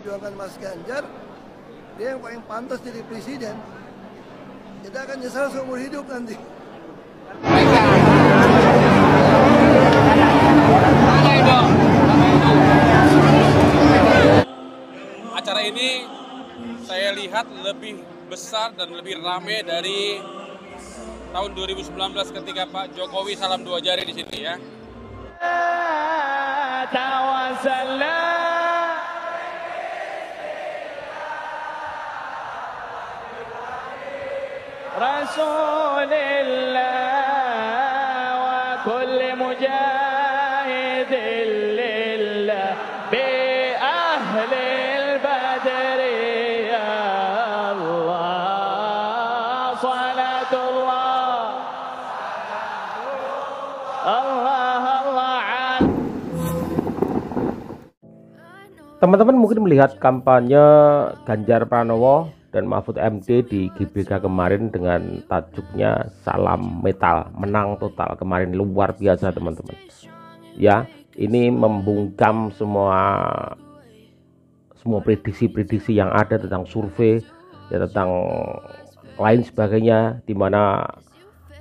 Perjuangan Mas Ganjar, dia yang paling pantas jadi presiden. Kita akan nyesal seumur hidup nanti. Acara ini saya lihat lebih besar dan lebih rame dari tahun 2019 ketika Pak Jokowi salam dua jari di sini ya. رسول الله وكل مجاهد لله بأهل البدر يا الله صلاة الله الله الله على Teman-teman mungkin melihat kampanye Ganjar Pranowo dan Mahfud MD di GBK kemarin dengan tajuknya salam metal menang total kemarin luar biasa teman-teman ya ini membungkam semua semua prediksi-prediksi yang ada tentang survei ya tentang lain sebagainya di mana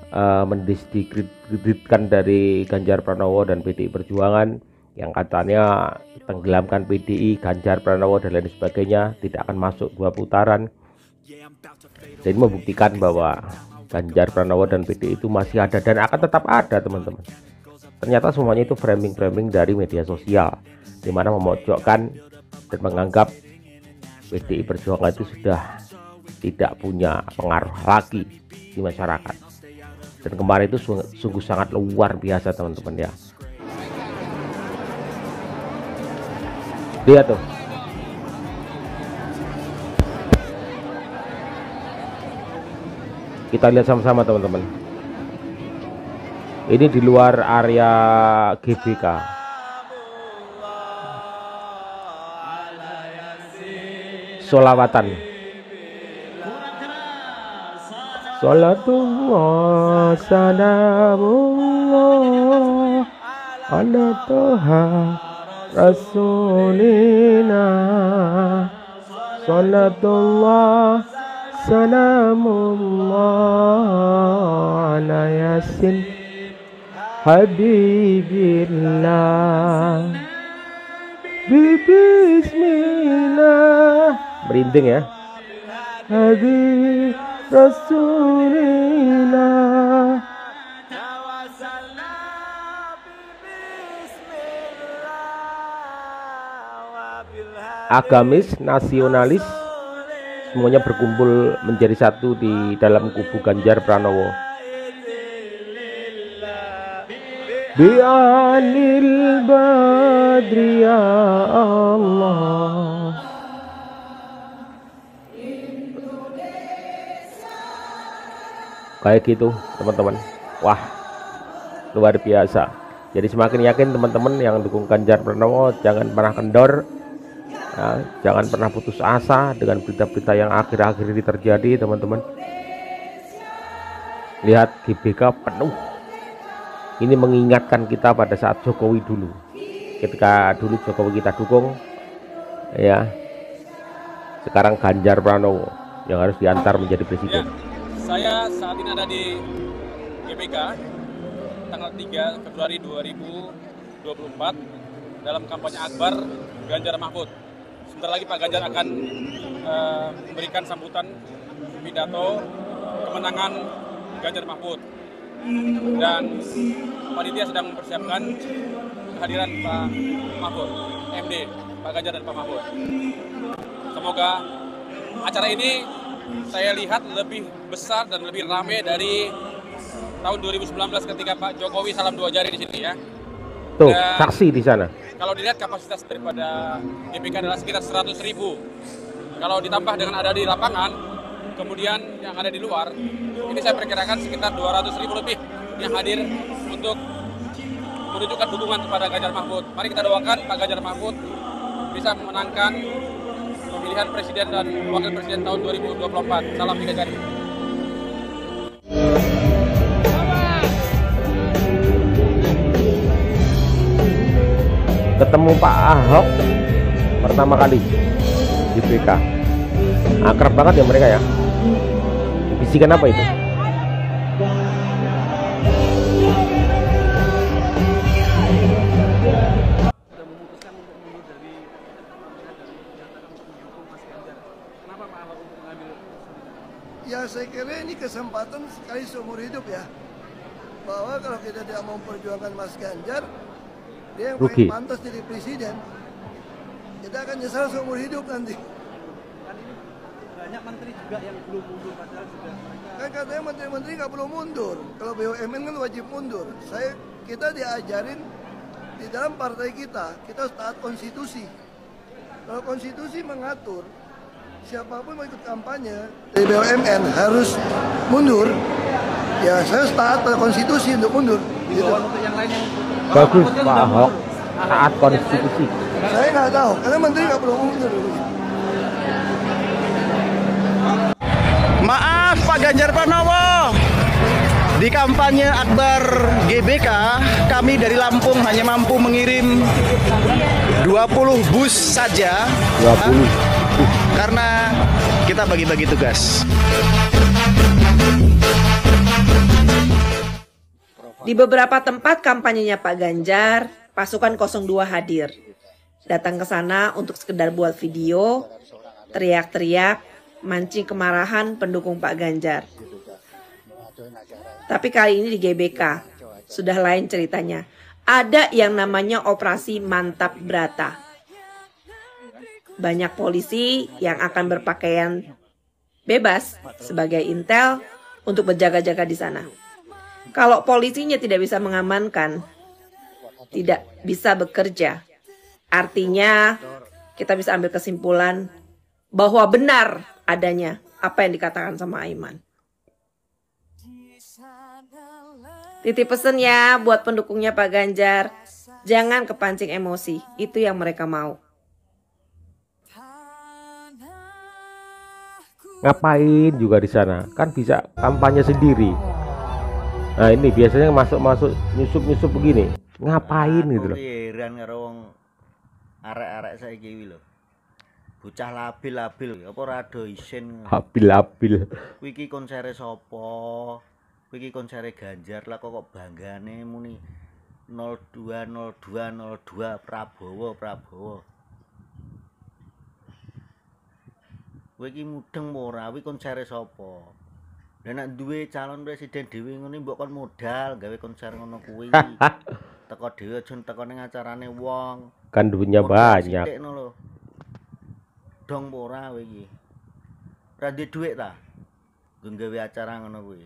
uh, eh, mendiskreditkan dari Ganjar Pranowo dan PDI Perjuangan yang katanya tenggelamkan PDI, Ganjar Pranowo dan lain sebagainya tidak akan masuk dua putaran jadi membuktikan bahwa Ganjar Pranowo dan PDI itu masih ada dan akan tetap ada teman-teman. Ternyata semuanya itu framing-framing dari media sosial, di mana memojokkan dan menganggap PDI Perjuangan itu sudah tidak punya pengaruh lagi di masyarakat. Dan kemarin itu sungguh sangat luar biasa teman-teman ya. Lihat tuh. kita lihat sama-sama teman-teman ini di luar area GBK solawatan Salatullah salamullah ala toha rasulina Salatullah سلام الله على ياسين حبيب الله merinding ya Hadi Rasulillah agamis nasionalis semuanya berkumpul menjadi satu di dalam kubu Ganjar Pranowo. Bi'anil badri ya Allah Kayak gitu teman-teman Wah luar biasa Jadi semakin yakin teman-teman yang dukung Ganjar Pranowo Jangan pernah kendor ya, jangan pernah putus asa dengan berita-berita yang akhir-akhir ini terjadi teman-teman lihat GBK penuh ini mengingatkan kita pada saat Jokowi dulu ketika dulu Jokowi kita dukung ya sekarang Ganjar Pranowo yang harus diantar menjadi presiden saya saat ini ada di GBK tanggal 3 Februari 2024 dalam kampanye Akbar Ganjar Mahfud Sebentar lagi Pak Ganjar akan uh, memberikan sambutan pidato kemenangan Ganjar Mahfud. Dan panitia sedang mempersiapkan kehadiran Pak Mahfud, MD, Pak Ganjar dan Pak Mahfud. Semoga acara ini saya lihat lebih besar dan lebih ramai dari tahun 2019 ketika Pak Jokowi salam dua jari di sini ya. Tuh, dan, saksi di sana kalau dilihat kapasitas daripada GBK adalah sekitar 100 ribu. Kalau ditambah dengan ada di lapangan, kemudian yang ada di luar, ini saya perkirakan sekitar 200 ribu lebih yang hadir untuk menunjukkan dukungan kepada Ganjar Mahfud. Mari kita doakan Pak Ganjar Mahfud bisa memenangkan pemilihan presiden dan wakil presiden tahun 2024. Salam tiga jari. ketemu Pak Ahok pertama kali di PK akrab banget ya mereka ya bisikan apa itu Ya saya kira ini kesempatan sekali seumur hidup ya Bahwa kalau kita tidak mau memperjuangkan Mas Ganjar dia yang paling pantas jadi presiden kita akan nyesal seumur hidup nanti kan ini banyak menteri juga yang belum mundur padahal sudah mereka kan katanya menteri-menteri nggak perlu mundur kalau BUMN kan wajib mundur saya kita diajarin di dalam partai kita kita harus taat konstitusi kalau konstitusi mengatur siapapun mau ikut kampanye dari BUMN harus mundur ya saya taat konstitusi untuk mundur di gitu. untuk yang lain yang bagus Pak Ahok taat konstitusi saya nggak tahu karena menteri nggak perlu maaf Pak Ganjar Pranowo di kampanye Akbar GBK, kami dari Lampung hanya mampu mengirim 20 bus saja. 20. karena kita bagi-bagi tugas. Di beberapa tempat kampanyenya Pak Ganjar, pasukan 02 hadir. Datang ke sana untuk sekedar buat video, teriak-teriak, mancing kemarahan pendukung Pak Ganjar. Tapi kali ini di GBK, sudah lain ceritanya. Ada yang namanya operasi mantap berata. Banyak polisi yang akan berpakaian bebas sebagai intel untuk berjaga-jaga di sana. Kalau polisinya tidak bisa mengamankan, tidak bisa bekerja, artinya kita bisa ambil kesimpulan bahwa benar adanya apa yang dikatakan sama Aiman. Titip pesan ya buat pendukungnya Pak Ganjar. Jangan kepancing emosi, itu yang mereka mau. Ngapain juga di sana? Kan bisa kampanye sendiri nah ini biasanya masuk-masuk nyusup-nyusup begini ngapain gitu loh heran karo wong arek-arek saiki kuwi lho bocah labil-labil apa ora isin labil-labil kuwi iki konsere sapa kuwi iki konsere Ganjar lah kok, kok banggane muni 02 02 Prabowo Prabowo kuwi iki mudeng ora kuwi konsere sapa Enak nek duwe calon presiden dhewe ngene mbok kon modal gawe konser ngono kuwi. teko dhewe aja teko ning acarane wong. Kan duitnya banyak. No Dong ora kowe iki. Ora duwe dhuwit ta? gawe acara ngono kuwi.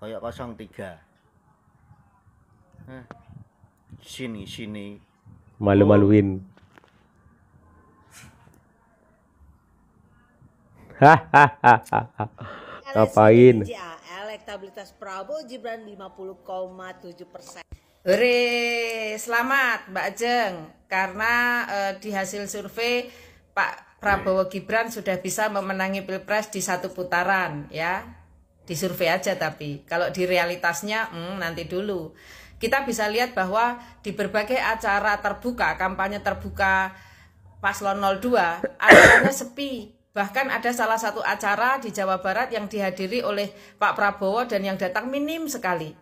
Kaya 03. Heh. Sini sini. Malu-maluin. Hahaha. Oh. Ngapain? elektabilitas Prabowo Gibran 50,7 persen. Hore, selamat Mbak Jeng. karena eh, di hasil survei Pak Prabowo Gibran sudah bisa memenangi pilpres di satu putaran, ya. Di survei aja tapi, kalau di realitasnya hmm, nanti dulu. Kita bisa lihat bahwa di berbagai acara terbuka, kampanye terbuka paslon 02, acaranya sepi, Bahkan ada salah satu acara di Jawa Barat yang dihadiri oleh Pak Prabowo dan yang datang minim sekali.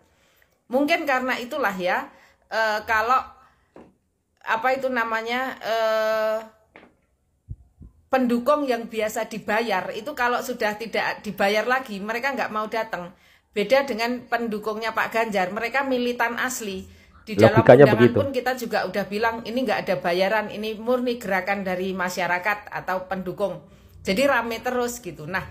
Mungkin karena itulah ya, e, kalau apa itu namanya e, pendukung yang biasa dibayar itu kalau sudah tidak dibayar lagi mereka nggak mau datang. Beda dengan pendukungnya Pak Ganjar, mereka militan asli. Di dalam Logikanya undangan begitu. pun kita juga udah bilang ini nggak ada bayaran, ini murni gerakan dari masyarakat atau pendukung jadi rame terus gitu. Nah,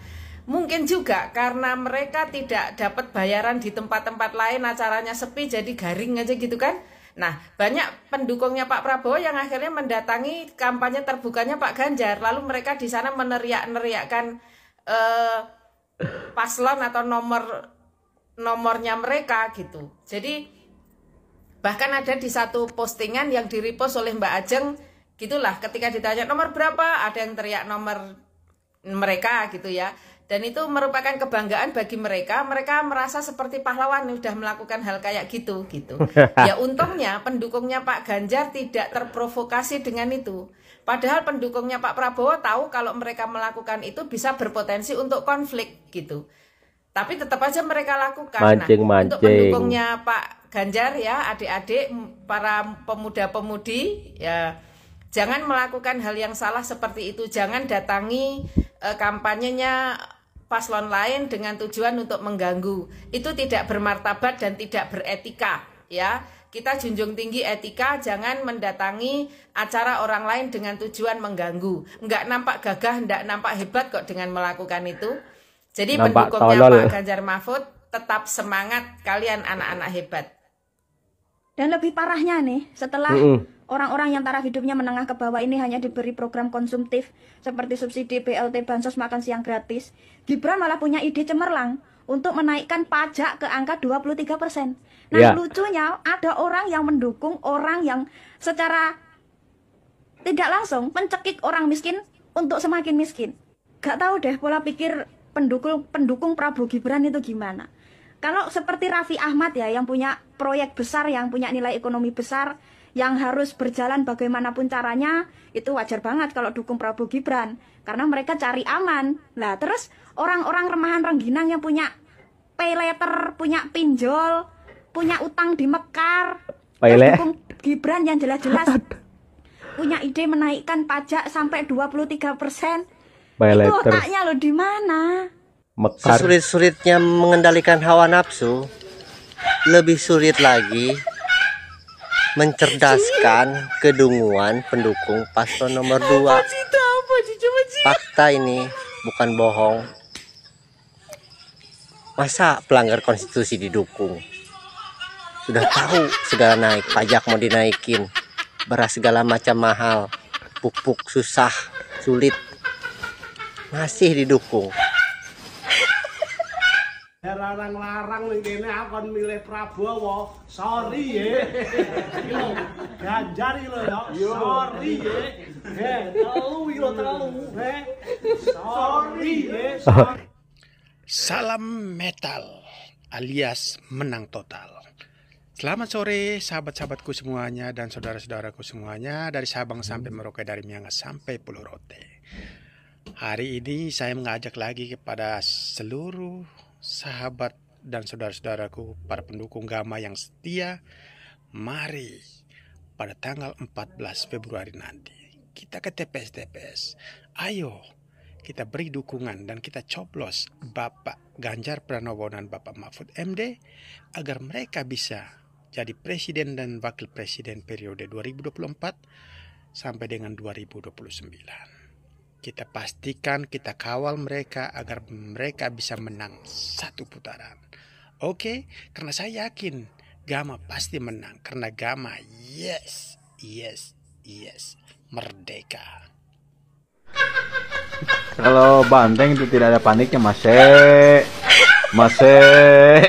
mungkin juga karena mereka tidak dapat bayaran di tempat-tempat lain acaranya sepi jadi garing aja gitu kan nah banyak pendukungnya Pak Prabowo yang akhirnya mendatangi kampanye terbukanya Pak Ganjar lalu mereka di sana meneriak-neriakkan eh, paslon atau nomor nomornya mereka gitu jadi bahkan ada di satu postingan yang direpost oleh Mbak Ajeng gitulah ketika ditanya nomor berapa ada yang teriak nomor mereka gitu ya dan itu merupakan kebanggaan bagi mereka mereka merasa seperti pahlawan yang sudah melakukan hal kayak gitu gitu ya untungnya pendukungnya Pak Ganjar tidak terprovokasi dengan itu padahal pendukungnya Pak Prabowo tahu kalau mereka melakukan itu bisa berpotensi untuk konflik gitu tapi tetap aja mereka lakukan mancing, nah, mancing. untuk pendukungnya Pak Ganjar ya adik-adik para pemuda-pemudi ya jangan melakukan hal yang salah seperti itu jangan datangi uh, kampanyenya paslon lain dengan tujuan untuk mengganggu itu tidak bermartabat dan tidak beretika ya kita junjung tinggi etika jangan mendatangi acara orang lain dengan tujuan mengganggu nggak nampak gagah nggak nampak hebat kok dengan melakukan itu jadi nampak pendukungnya tolol. Pak ya. Ganjar Mahfud tetap semangat kalian anak-anak hebat dan lebih parahnya nih, setelah mm-hmm. orang-orang yang taraf hidupnya menengah ke bawah ini hanya diberi program konsumtif seperti subsidi BLT bansos makan siang gratis, Gibran malah punya ide cemerlang untuk menaikkan pajak ke angka 23%. Nah, yeah. lucunya ada orang yang mendukung orang yang secara tidak langsung mencekik orang miskin untuk semakin miskin. Gak tahu deh pola pikir pendukung pendukung Prabowo Gibran itu gimana. Kalau seperti Raffi Ahmad ya yang punya proyek besar, yang punya nilai ekonomi besar, yang harus berjalan bagaimanapun caranya, itu wajar banget kalau dukung Prabowo Gibran karena mereka cari aman. lah terus orang-orang remahan Rengginang yang punya pay letter, punya pinjol, punya utang di Mekar, pay terus dukung Gibran yang jelas-jelas punya ide menaikkan pajak sampai 23%. persen itu otaknya loh di mana? mekar sulit sulitnya mengendalikan hawa nafsu lebih sulit lagi mencerdaskan kedunguan pendukung paslon nomor 2 fakta ini bukan bohong masa pelanggar konstitusi didukung sudah tahu segala naik pajak mau dinaikin beras segala macam mahal pupuk susah sulit masih didukung Ya, larang larang nih kene akon milih Prabowo. Sorry ye. Iki lho, Ganjar iki ya. Sorry ye. terlalu telu terlalu Sorry ye. Salam metal alias menang total. Selamat sore sahabat-sahabatku semuanya dan saudara-saudaraku semuanya dari Sabang sampai Merauke dari Miangas sampai Pulau Rote. Hari ini saya mengajak lagi kepada seluruh sahabat dan saudara-saudaraku para pendukung Gama yang setia, mari pada tanggal 14 Februari nanti kita ke TPS-TPS. Ayo kita beri dukungan dan kita coblos Bapak Ganjar Pranowo dan Bapak Mahfud MD agar mereka bisa jadi presiden dan wakil presiden periode 2024 sampai dengan 2029. Kita pastikan kita kawal mereka agar mereka bisa menang satu putaran. Oke, karena saya yakin Gama pasti menang karena Gama yes, yes, yes, merdeka. Kalau banteng itu tidak ada paniknya mas masih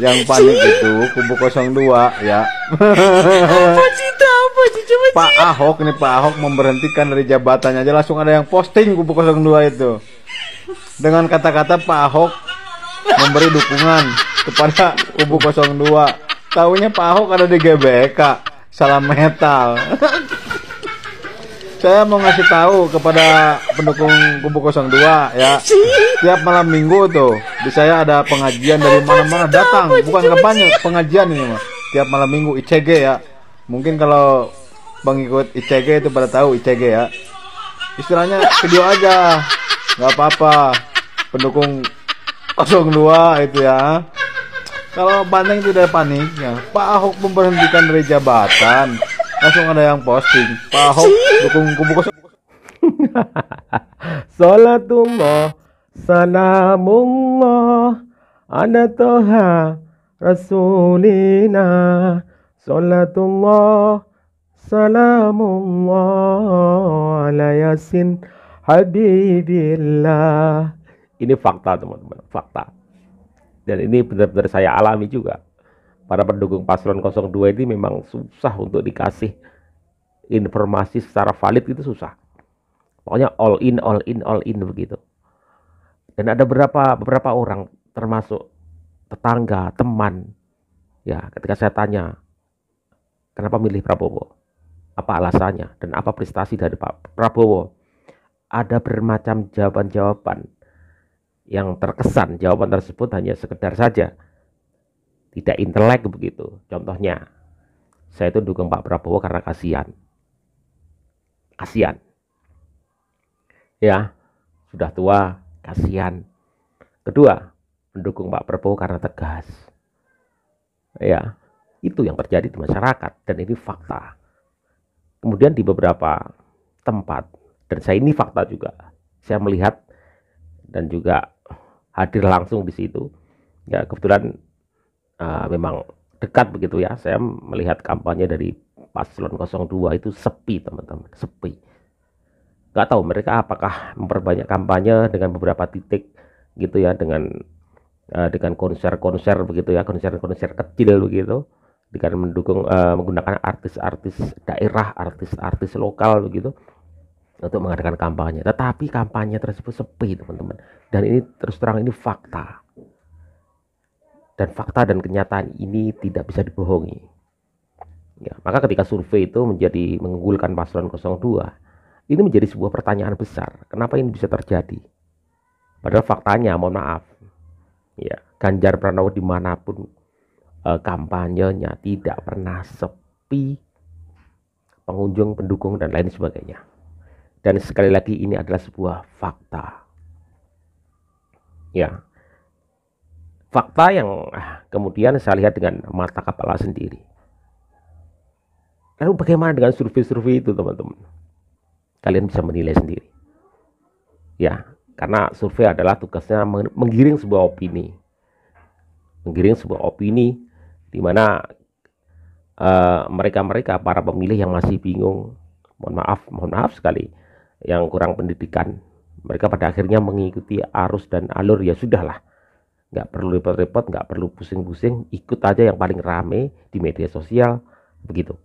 yang panik itu kubu 02 ya. Apa sih? apa sih coba Pak Ahok nih Pak Ahok memberhentikan dari jabatannya aja langsung ada yang posting kubu 02 itu dengan kata-kata Pak Ahok memberi dukungan kepada kubu 02 tahunya Pak Ahok ada di GBK salam metal saya mau ngasih tahu kepada pendukung kubu 02 ya tiap malam minggu tuh di saya ada pengajian dari mana-mana datang bukan kampanye pengajian ini mah tiap malam minggu ICG ya mungkin kalau pengikut ICG itu pada tahu ICG ya istilahnya video aja nggak apa-apa pendukung kosong dua itu ya kalau Banteng tidak panik ya Pak Ahok memberhentikan dari jabatan langsung ada yang posting Pak Ahok dukung kubu kosong Salatullah Salamullah Ada Toha Rasulina Salatullah Salamullah ala Yasin Habibillah Ini fakta teman-teman, fakta Dan ini benar-benar saya alami juga Para pendukung paslon 02 ini memang susah untuk dikasih informasi secara valid itu susah Pokoknya all in, all in, all in begitu Dan ada beberapa, beberapa orang termasuk tetangga, teman Ya ketika saya tanya Kenapa milih Prabowo? Apa alasannya dan apa prestasi dari Pak Prabowo? Ada bermacam jawaban-jawaban yang terkesan jawaban tersebut hanya sekedar saja tidak intelek begitu. Contohnya, saya itu dukung Pak Prabowo karena kasihan. Kasihan. Ya, sudah tua, kasihan. Kedua, mendukung Pak Prabowo karena tegas. Ya, itu yang terjadi di masyarakat dan ini fakta. Kemudian di beberapa tempat dan saya ini fakta juga. Saya melihat dan juga hadir langsung di situ. Ya kebetulan uh, memang dekat begitu ya. Saya melihat kampanye dari paslon 02 itu sepi teman-teman, sepi. Gak tahu mereka apakah memperbanyak kampanye dengan beberapa titik gitu ya dengan uh, dengan konser-konser begitu ya, konser-konser kecil begitu dengan mendukung uh, menggunakan artis-artis daerah, artis-artis lokal begitu untuk mengadakan kampanye. Tetapi kampanye tersebut sepi, teman-teman. Dan ini terus terang ini fakta. Dan fakta dan kenyataan ini tidak bisa dibohongi. Ya, maka ketika survei itu menjadi mengunggulkan paslon 02, ini menjadi sebuah pertanyaan besar. Kenapa ini bisa terjadi? Padahal faktanya, mohon maaf, ya Ganjar Pranowo dimanapun Eh, kampanyenya tidak pernah sepi pengunjung pendukung dan lain sebagainya dan sekali lagi ini adalah sebuah fakta ya fakta yang ah, kemudian saya lihat dengan mata kepala sendiri lalu bagaimana dengan survei-survei itu teman-teman kalian bisa menilai sendiri ya karena survei adalah tugasnya menggiring sebuah opini menggiring sebuah opini di mana mereka eh, mereka-mereka para pemilih yang masih bingung, mohon maaf, mohon maaf sekali, yang kurang pendidikan, mereka pada akhirnya mengikuti arus dan alur ya sudahlah, nggak perlu repot-repot, nggak perlu pusing-pusing, ikut aja yang paling rame di media sosial, begitu.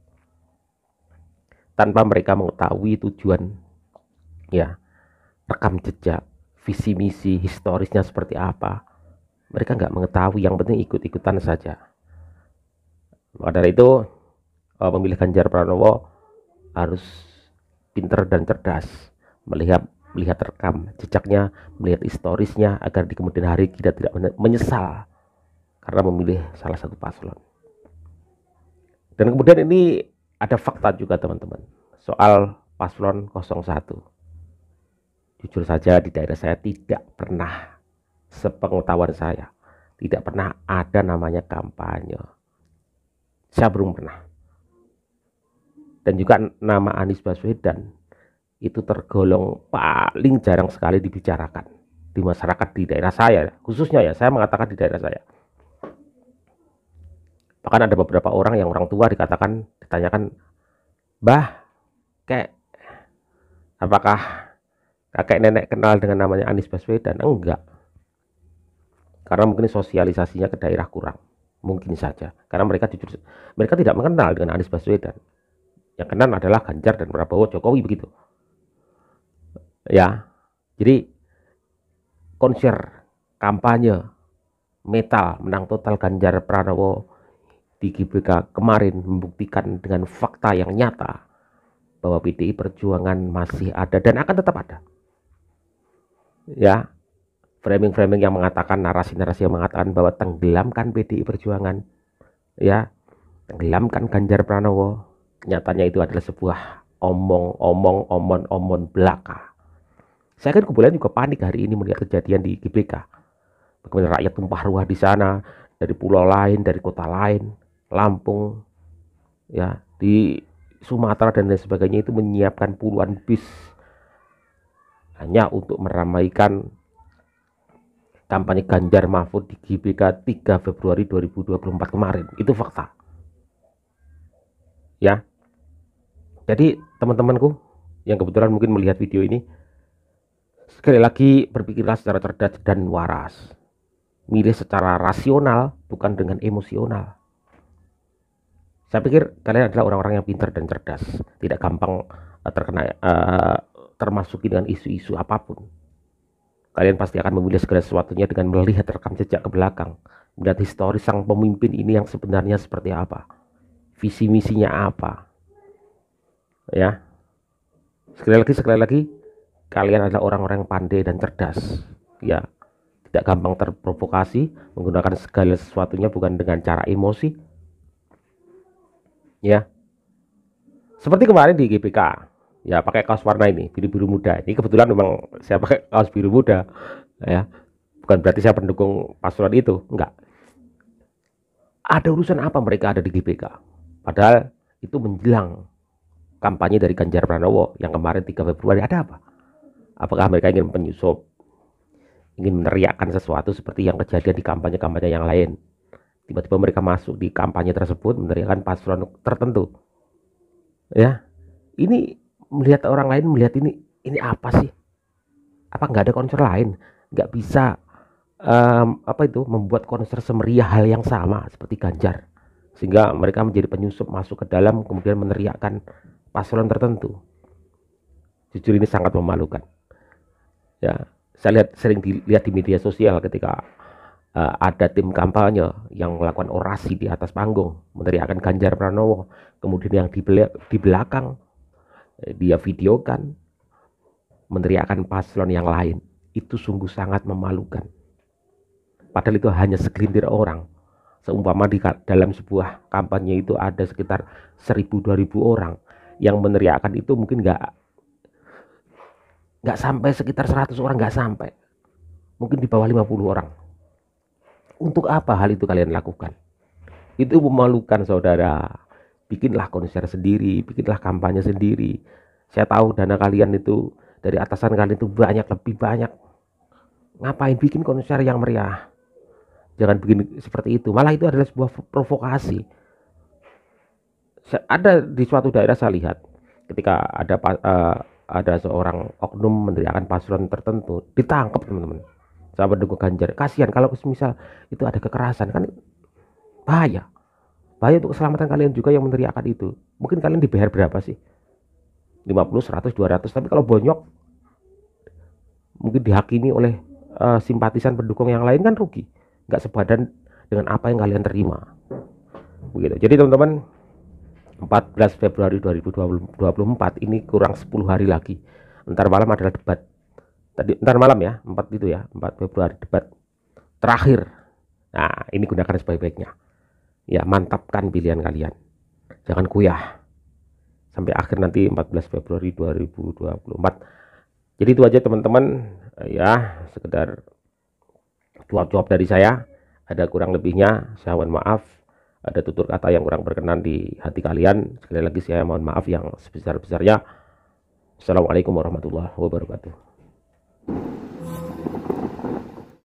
Tanpa mereka mengetahui tujuan, ya, rekam jejak, visi misi historisnya seperti apa, mereka nggak mengetahui, yang penting ikut-ikutan saja. Maka dari itu eh, pemilih Ganjar Pranowo harus pinter dan cerdas melihat melihat rekam jejaknya, melihat historisnya agar di kemudian hari kita tidak menyesal karena memilih salah satu paslon. Dan kemudian ini ada fakta juga teman-teman soal paslon 01. Jujur saja di daerah saya tidak pernah sepengetahuan saya tidak pernah ada namanya kampanye. Saya belum pernah. Dan juga nama Anies Baswedan itu tergolong paling jarang sekali dibicarakan di masyarakat di daerah saya, khususnya ya saya mengatakan di daerah saya. Bahkan ada beberapa orang yang orang tua dikatakan ditanyakan, "Bah, kayak apakah kakek nenek kenal dengan namanya Anies Baswedan?" Enggak. Karena mungkin sosialisasinya ke daerah kurang. Mungkin saja, karena mereka jujur, mereka tidak mengenal dengan Anies Baswedan. Yang kenal adalah Ganjar dan Prabowo Jokowi begitu. Ya, jadi konser kampanye metal menang total Ganjar Pranowo di GBK kemarin membuktikan dengan fakta yang nyata bahwa PDI Perjuangan masih ada dan akan tetap ada. Ya, framing-framing yang mengatakan narasi-narasi yang mengatakan bahwa tenggelamkan PDI Perjuangan ya tenggelamkan Ganjar Pranowo nyatanya itu adalah sebuah omong-omong omon-omon belaka saya kan kemudian juga panik hari ini melihat kejadian di GBK bagaimana rakyat tumpah ruah di sana dari pulau lain dari kota lain Lampung ya di Sumatera dan lain sebagainya itu menyiapkan puluhan bis hanya untuk meramaikan kampanye Ganjar Mahfud di GBK 3 Februari 2024 kemarin. Itu fakta. Ya. Jadi teman-temanku yang kebetulan mungkin melihat video ini sekali lagi berpikirlah secara cerdas dan waras. Milih secara rasional bukan dengan emosional. Saya pikir kalian adalah orang-orang yang pintar dan cerdas, tidak gampang eh, terkena uh, termasuki dengan isu-isu apapun. Kalian pasti akan memilih segala sesuatunya dengan melihat rekam jejak ke belakang, melihat histori sang pemimpin ini yang sebenarnya seperti apa, visi misinya apa. Ya, sekali lagi, sekali lagi, kalian adalah orang-orang yang pandai dan cerdas. Ya, tidak gampang terprovokasi, menggunakan segala sesuatunya bukan dengan cara emosi. Ya, seperti kemarin di GPK, ya pakai kaos warna ini biru-biru muda ini kebetulan memang saya pakai kaos biru muda ya bukan berarti saya pendukung pasuran itu enggak ada urusan apa mereka ada di GBK padahal itu menjelang kampanye dari Ganjar Pranowo yang kemarin 3 Februari ada apa apakah mereka ingin penyusup ingin meneriakkan sesuatu seperti yang kejadian di kampanye-kampanye yang lain tiba-tiba mereka masuk di kampanye tersebut meneriakkan pasuran tertentu ya ini melihat orang lain melihat ini ini apa sih apa nggak ada konser lain nggak bisa um, apa itu membuat konser semeriah hal yang sama seperti Ganjar sehingga mereka menjadi penyusup masuk ke dalam kemudian meneriakkan paslon tertentu jujur ini sangat memalukan ya saya lihat sering dilihat di media sosial ketika uh, ada tim kampanye yang melakukan orasi di atas panggung meneriakkan Ganjar Pranowo kemudian yang di, belakang Eh, dia videokan meneriakkan paslon yang lain itu sungguh sangat memalukan padahal itu hanya segelintir orang seumpama di dalam sebuah kampanye itu ada sekitar 1000-2000 orang yang meneriakkan itu mungkin nggak nggak sampai sekitar 100 orang nggak sampai mungkin di bawah 50 orang untuk apa hal itu kalian lakukan itu memalukan saudara bikinlah konser sendiri, bikinlah kampanye sendiri. Saya tahu dana kalian itu dari atasan kalian itu banyak lebih banyak. Ngapain bikin konser yang meriah? Jangan bikin seperti itu. Malah itu adalah sebuah provokasi. Ada di suatu daerah saya lihat ketika ada uh, ada seorang oknum meneriakan pasuran tertentu ditangkap teman-teman. Sahabat dukung Ganjar. Kasihan kalau misal itu ada kekerasan kan bahaya bahaya untuk keselamatan kalian juga yang meneriakkan itu mungkin kalian dibayar berapa sih 50 100 200 tapi kalau bonyok mungkin dihakimi oleh uh, simpatisan pendukung yang lain kan rugi nggak sepadan dengan apa yang kalian terima begitu jadi teman-teman 14 Februari 2024 ini kurang 10 hari lagi ntar malam adalah debat tadi ntar malam ya 4 itu ya 4 Februari debat terakhir nah ini gunakan sebaik-baiknya ya mantapkan pilihan kalian jangan kuyah sampai akhir nanti 14 Februari 2024 jadi itu aja teman-teman eh, ya sekedar cuap jawab dari saya ada kurang lebihnya saya mohon maaf ada tutur kata yang kurang berkenan di hati kalian sekali lagi saya mohon maaf yang sebesar-besarnya Assalamualaikum warahmatullahi wabarakatuh